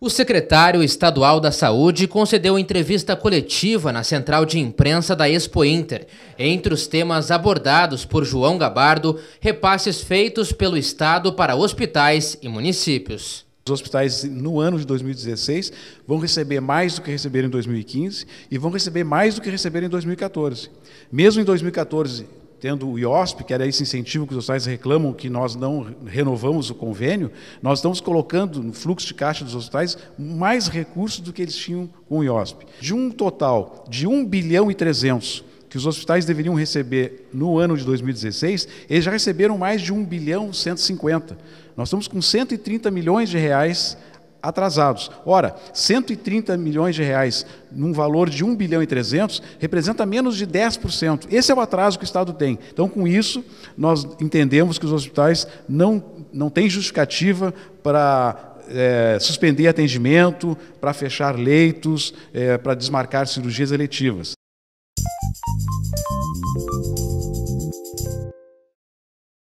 O secretário estadual da Saúde concedeu entrevista coletiva na central de imprensa da Expo Inter. Entre os temas abordados por João Gabardo, repasses feitos pelo Estado para hospitais e municípios. Os hospitais, no ano de 2016, vão receber mais do que receberam em 2015 e vão receber mais do que receberam em 2014. Mesmo em 2014, tendo o IOSP, que era esse incentivo que os hospitais reclamam que nós não renovamos o convênio, nós estamos colocando no fluxo de caixa dos hospitais mais recursos do que eles tinham com o IOSP. De um total de 1 bilhão e 300 que os hospitais deveriam receber no ano de 2016, eles já receberam mais de 1 bilhão e 150. Nós estamos com 130 milhões de reais atrasados. Ora, 130 milhões de reais num valor de 1 bilhão e 300 representa menos de 10%. Esse é o atraso que o Estado tem. Então, com isso, nós entendemos que os hospitais não, não têm justificativa para é, suspender atendimento, para fechar leitos, é, para desmarcar cirurgias eletivas.